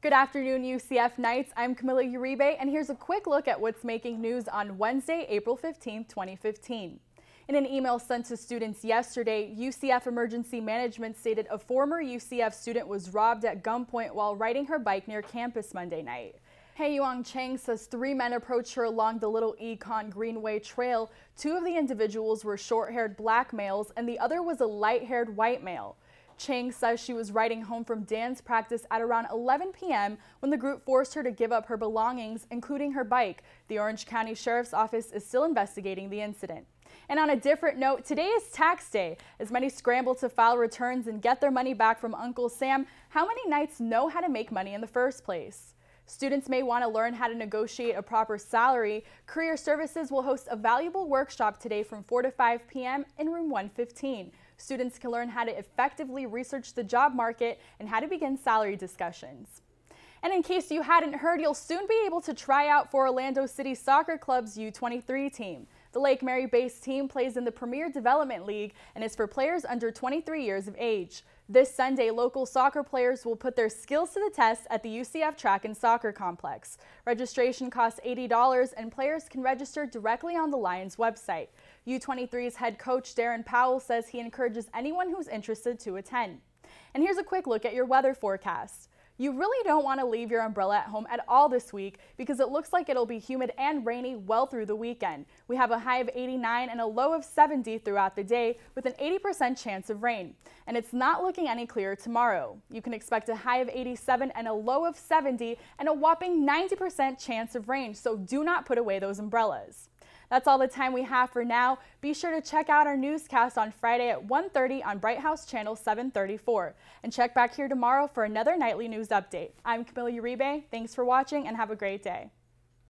Good afternoon, UCF Knights. I'm Camilla Uribe, and here's a quick look at what's making news on Wednesday, April 15, 2015. In an email sent to students yesterday, UCF Emergency Management stated a former UCF student was robbed at gunpoint while riding her bike near campus Monday night. Heyuang Chang says three men approached her along the Little Econ Greenway Trail. Two of the individuals were short-haired black males, and the other was a light-haired white male. Chang says she was riding home from dance practice at around 11 p.m. when the group forced her to give up her belongings, including her bike. The Orange County Sheriff's Office is still investigating the incident. And on a different note, today is tax day. As many scramble to file returns and get their money back from Uncle Sam, how many nights know how to make money in the first place? Students may want to learn how to negotiate a proper salary. Career Services will host a valuable workshop today from 4 to 5 p.m. in room 115. Students can learn how to effectively research the job market and how to begin salary discussions. And in case you hadn't heard, you'll soon be able to try out for Orlando City Soccer Club's U23 team. The Lake Mary based team plays in the Premier Development League and is for players under 23 years of age. This Sunday, local soccer players will put their skills to the test at the UCF Track and Soccer Complex. Registration costs $80 and players can register directly on the Lions website. U23's head coach Darren Powell says he encourages anyone who's interested to attend. And here's a quick look at your weather forecast. You really don't want to leave your umbrella at home at all this week because it looks like it'll be humid and rainy well through the weekend. We have a high of 89 and a low of 70 throughout the day with an 80% chance of rain. And it's not looking any clearer tomorrow. You can expect a high of 87 and a low of 70 and a whopping 90% chance of rain, so do not put away those umbrellas. That's all the time we have for now. Be sure to check out our newscast on Friday at 1.30 on Bright House Channel 734. And check back here tomorrow for another nightly news update. I'm Camilla Uribe. Thanks for watching and have a great day.